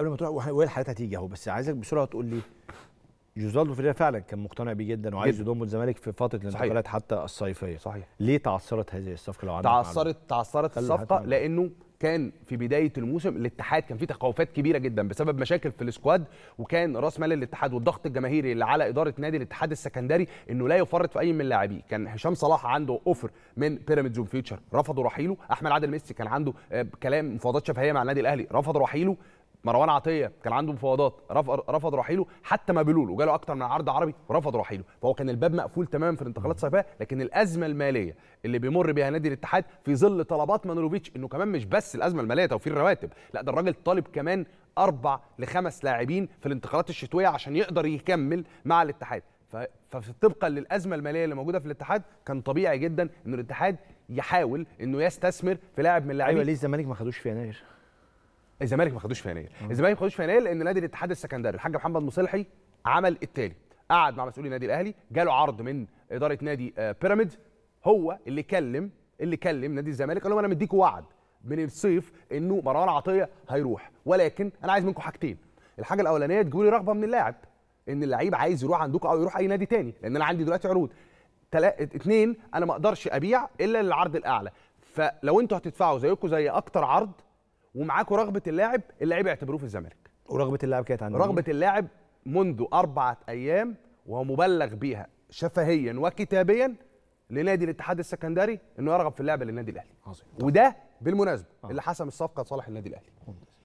قبل ما تروح وهي الحالات هتيجي اهو بس عايزك بسرعه تقول لي جوزالدو فيريرا فعلا كان مقتنع بيه جدا وعايز يضم الزمالك في فتره الانتقالات حتى الصيفيه صحيح ليه تعثرت هذه الصفقه لو عندك تعثرت تعثرت الصفقه لانه كان في بدايه الموسم الاتحاد كان فيه تخوفات كبيره جدا بسبب مشاكل في السكواد وكان راس مال الاتحاد والضغط الجماهيري اللي على اداره نادي الاتحاد السكندري انه لا يفرط في اي من لاعبيه كان هشام صلاح عنده اوفر من بيراميدز وفيوتشر رفضوا رحيله احمد عادل ميسي كان عنده آه، كلام مفاوضات شفهيه مع النادي الاهلي رفضوا رحيله مروان عطيه كان عنده مفاوضات رفض رحيله حتى ما بيقولوا وجاله جاله اكتر من عرض عربي ورفض رحيله فهو كان الباب مقفول تماما في الانتقالات الصيفيه لكن الازمه الماليه اللي بيمر بها نادي الاتحاد في ظل طلبات مانولوفيتش انه كمان مش بس الازمه الماليه توفير الرواتب لا ده الراجل طالب كمان اربع لخمس لاعبين في الانتقالات الشتويه عشان يقدر يكمل مع الاتحاد فطبقا للازمه الماليه اللي موجوده في الاتحاد كان طبيعي جدا ان الاتحاد يحاول انه يستثمر في لاعب من أيوة، اللاعبين ايوه ليه الزمالك ما خدوش في يناير الزمالك ما خدوش فنيه الزمالك ما خدوش فنيه لان نادي الاتحاد السكندري الحاج محمد مصلحي عمل التالي قعد مع مسؤولي النادي الاهلي جاله عرض من اداره نادي آه، بيراميد هو اللي كلم اللي كلم نادي الزمالك قال لهم انا مديكوا وعد من الصيف انه مروان عطيه هيروح ولكن انا عايز منكم حاجتين الحاجه الاولانيه تجيبوا لي رغبه من اللاعب ان اللعيب عايز يروح عندكم او يروح اي نادي تاني لان انا عندي دلوقتي عروض اثنين انا ما اقدرش ابيع الا للعرض الاعلى فلو انتوا هتدفعوا زيكم زي اكتر عرض ومعاكم رغبه اللاعب اللاعب يعتبروه في الزمالك ورغبه اللاعب كانت عند رغبه اللاعب منذ اربعه ايام ومبلغ بيها شفهيا وكتابيا لنادي الاتحاد السكندري انه يرغب في اللعب للنادي الاهلي عظيم وده بالمناسبه آه. اللي حسم الصفقه لصالح النادي الاهلي